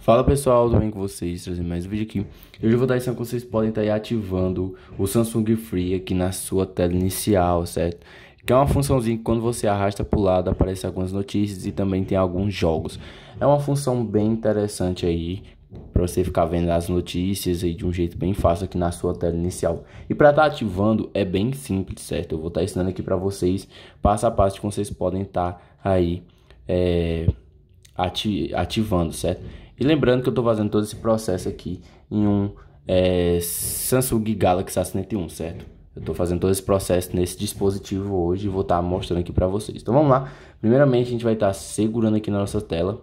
Fala pessoal, tudo bem com vocês? Trazendo mais um vídeo aqui. Hoje eu vou dar isso que vocês podem estar ativando o Samsung Free aqui na sua tela inicial, certo? Que é uma funçãozinha que quando você arrasta para o lado aparece algumas notícias e também tem alguns jogos. É uma função bem interessante aí para você ficar vendo as notícias aí de um jeito bem fácil aqui na sua tela inicial. E para estar tá ativando é bem simples, certo? Eu vou estar tá ensinando aqui para vocês passo a passo que vocês podem estar tá aí é, ati ativando, certo? E lembrando que eu estou fazendo todo esse processo aqui em um é, Samsung Galaxy A71, certo? Eu estou fazendo todo esse processo nesse dispositivo hoje e vou estar tá mostrando aqui para vocês. Então vamos lá. Primeiramente a gente vai estar tá segurando aqui na nossa tela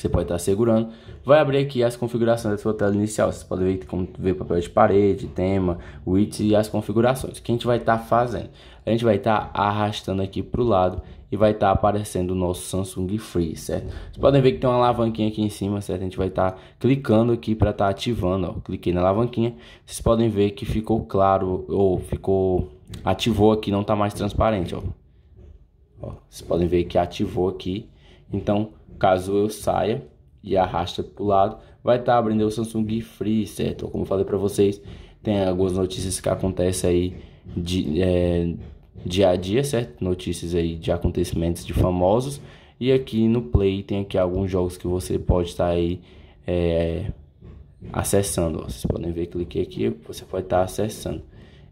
você pode estar segurando. Vai abrir aqui as configurações da sua tela inicial. Você pode ver como ver papel de parede, tema, width e as configurações. O que a gente vai estar fazendo? A gente vai estar arrastando aqui para o lado e vai estar aparecendo o nosso Samsung Free, certo? Vocês podem ver que tem uma alavanquinha aqui em cima, certo? A gente vai estar clicando aqui para estar ativando, ó. Cliquei na alavanquinha. Vocês podem ver que ficou claro ou ficou ativou aqui, não está mais transparente, ó. ó. Vocês podem ver que ativou aqui então, caso eu saia e arraste para o lado, vai estar tá abrindo o Samsung Free, certo? Como eu falei para vocês, tem algumas notícias que acontecem aí de, é, dia a dia, certo? Notícias aí de acontecimentos de famosos. E aqui no Play tem aqui alguns jogos que você pode estar tá aí é, acessando. Vocês podem ver, cliquei aqui, você pode estar tá acessando.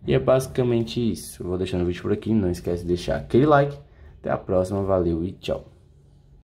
E é basicamente isso. Eu vou deixando o vídeo por aqui. Não esquece de deixar aquele like. Até a próxima, valeu e tchau.